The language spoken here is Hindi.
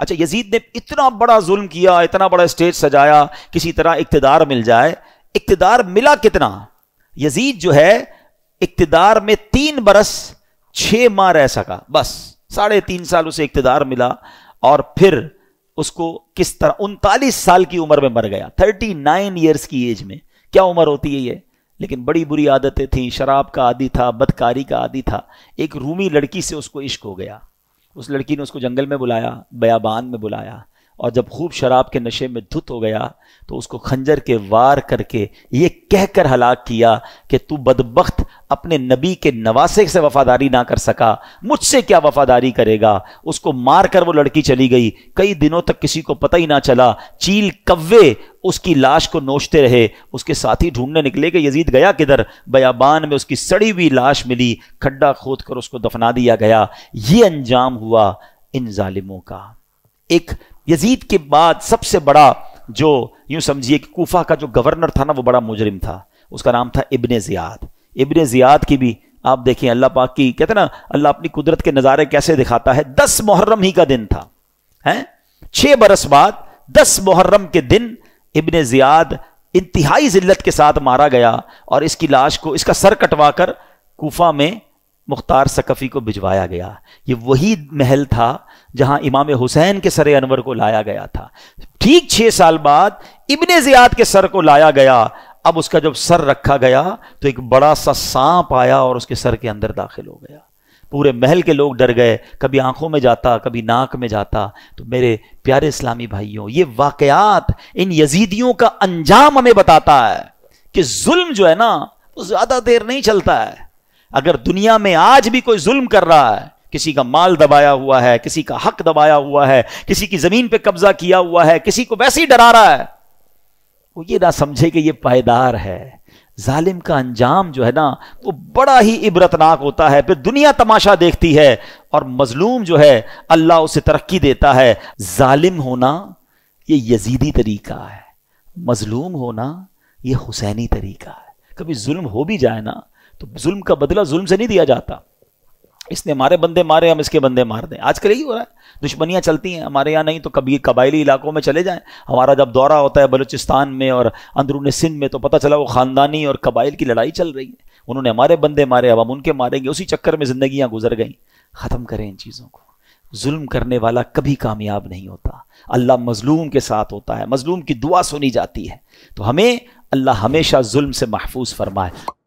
अच्छा यजीद ने इतना बड़ा जुल्म किया इतना बड़ा स्टेज सजाया किसी तरह इकतदार मिल जाए इकतदार मिला कितना यजीद जो है इकतदार में तीन बरस छ माह रह सका बस साढ़े तीन साल उसे इकतदार मिला और फिर उसको किस तरह उनतालीस साल की उम्र में मर गया थर्टी नाइन ईयर्स की एज में क्या उम्र होती है ये लेकिन बड़ी बुरी आदतें थी शराब का आदि था बदकारी का आदि था एक रूमी लड़की से उसको इश्क हो गया उस लड़की ने उसको जंगल में बुलाया बयाबान में बुलाया और जब खूब शराब के नशे में धुत हो गया तो उसको खंजर के वार करके ये कहकर हलाक किया कि तू बदबخت अपने नबी के नवासे से वफादारी ना कर सका मुझसे क्या वफादारी करेगा उसको मार कर वो लड़की चली गई कई दिनों तक किसी को पता ही ना चला चील कव्वे उसकी लाश को नोचते रहे उसके साथी ढूंढने निकले कि यजीद गया किधर बयाबान में उसकी सड़ी हुई लाश मिली खड्डा खोद कर उसको दफना दिया गया ये अंजाम हुआ इन जालिमों का एक यजीद के बाद सबसे बड़ा जो यूं समझिए कि कोफा का जो गवर्नर था ना वो बड़ा मुजरिम था उसका नाम था इबन ज़ियाद इबन ज़ियाद की भी आप देखें अल्लाह पाक की कहते ना अल्लाह अपनी कुदरत के नज़ारे कैसे दिखाता है दस मुहर्रम ही का दिन था हैं छह बरस बाद दस मुहर्रम के दिन इबन ज़ियाद इंतहाई जिल्लत के साथ मारा गया और इसकी लाश को इसका सर कटवाकर कोफा में मुख्तार सकफ़ी को भिजवाया गया ये वही महल था जहां इमाम हुसैन के सर अनवर को लाया गया था ठीक छः साल बाद इबन ज़ियाद के सर को लाया गया अब उसका जब सर रखा गया तो एक बड़ा सा सांप आया और उसके सर के अंदर दाखिल हो गया पूरे महल के लोग डर गए कभी आंखों में जाता कभी नाक में जाता तो मेरे प्यारे इस्लामी भाइयों ये वाकयात इन यजीदियों का अंजाम हमें बताता है कि जुल्म जो है ना वो ज़्यादा देर नहीं चलता है अगर दुनिया में आज भी कोई जुल्म कर रहा है किसी का माल दबाया हुआ है किसी का हक दबाया हुआ है किसी की जमीन पे कब्जा किया हुआ है किसी को वैसे ही डरा रहा है वो ये ना समझे कि ये पायदार है जालिम का अंजाम जो है ना वो बड़ा ही इबरतनाक होता है फिर दुनिया तमाशा देखती है और मजलूम जो है अल्लाह उसे तरक्की देता है जालिम होना ये यजीदी तरीका है मजलूम होना ये हुसैनी तरीका है कभी जुल्म हो भी जाए ना तो जुल्म का बदला जुल्म से नहीं दिया जाता इसने हमारे बंदे मारे हम इसके बंदे मार दें आजकल यही हो रहा है दुश्मनियाँ चलती हैं हमारे यहाँ नहीं तो कभी कबायली इलाकों में चले जाएं हमारा जब दौरा होता है बलूचिस्तान में और अंदरून सिंध में तो पता चला वो ख़ानदानी और कबाइल की लड़ाई चल रही है उन्होंने हमारे बंदे मारे अब हम उनके मारेंगे उसी चक्कर में ज़िंदगियाँ गुजर गई ख़त्म करें इन चीज़ों को जुल्म करने वाला कभी कामयाब नहीं होता अल्लाह मजलूम के साथ होता है मजलूम की दुआ सुनी जाती है तो हमें अल्लाह हमेशा जुल्म से महफूज फरमाए